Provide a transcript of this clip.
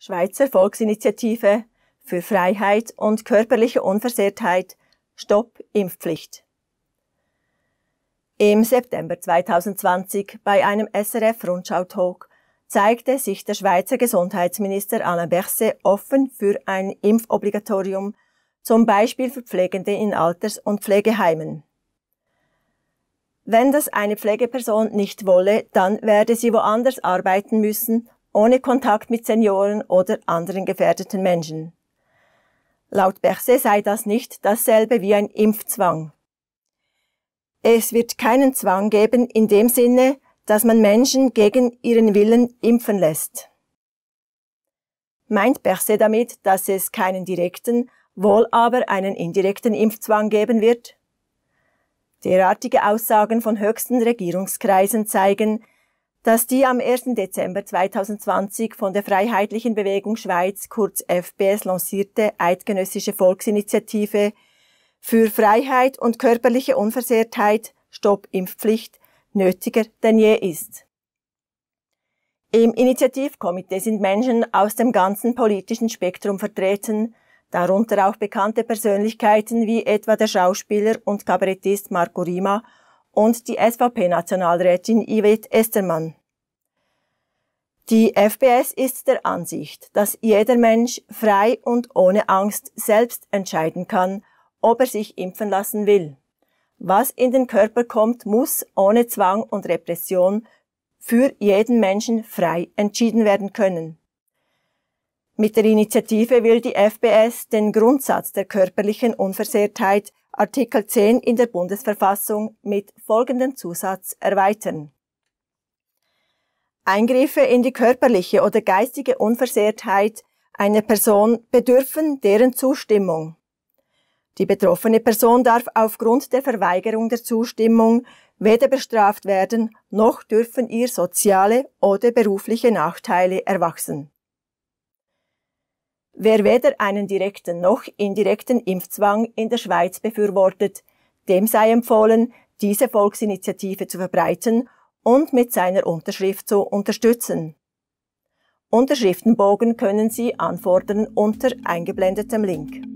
Schweizer Volksinitiative für Freiheit und körperliche Unversehrtheit Stopp Impfpflicht. Im September 2020 bei einem SRF-Rundschau-Talk zeigte sich der Schweizer Gesundheitsminister Alain Berset offen für ein Impfobligatorium, zum Beispiel für Pflegende in Alters- und Pflegeheimen. Wenn das eine Pflegeperson nicht wolle, dann werde sie woanders arbeiten müssen ohne Kontakt mit Senioren oder anderen gefährdeten Menschen. Laut Berse sei das nicht dasselbe wie ein Impfzwang. Es wird keinen Zwang geben in dem Sinne, dass man Menschen gegen ihren Willen impfen lässt. Meint Berse damit, dass es keinen direkten, wohl aber einen indirekten Impfzwang geben wird? Derartige Aussagen von höchsten Regierungskreisen zeigen, dass die am 1. Dezember 2020 von der Freiheitlichen Bewegung Schweiz, kurz FPS, lancierte Eidgenössische Volksinitiative für Freiheit und körperliche Unversehrtheit Stopp Impfpflicht nötiger denn je ist. Im Initiativkomitee sind Menschen aus dem ganzen politischen Spektrum vertreten, darunter auch bekannte Persönlichkeiten wie etwa der Schauspieler und Kabarettist Marco Rima und die SVP-Nationalrätin Yvette Estermann. Die FBS ist der Ansicht, dass jeder Mensch frei und ohne Angst selbst entscheiden kann, ob er sich impfen lassen will. Was in den Körper kommt, muss ohne Zwang und Repression für jeden Menschen frei entschieden werden können. Mit der Initiative will die FBS den Grundsatz der körperlichen Unversehrtheit Artikel 10 in der Bundesverfassung mit folgendem Zusatz erweitern. Eingriffe in die körperliche oder geistige Unversehrtheit einer Person bedürfen deren Zustimmung. Die betroffene Person darf aufgrund der Verweigerung der Zustimmung weder bestraft werden, noch dürfen ihr soziale oder berufliche Nachteile erwachsen. Wer weder einen direkten noch indirekten Impfzwang in der Schweiz befürwortet, dem sei empfohlen, diese Volksinitiative zu verbreiten und mit seiner Unterschrift zu unterstützen. Unterschriftenbogen können Sie anfordern unter eingeblendetem Link.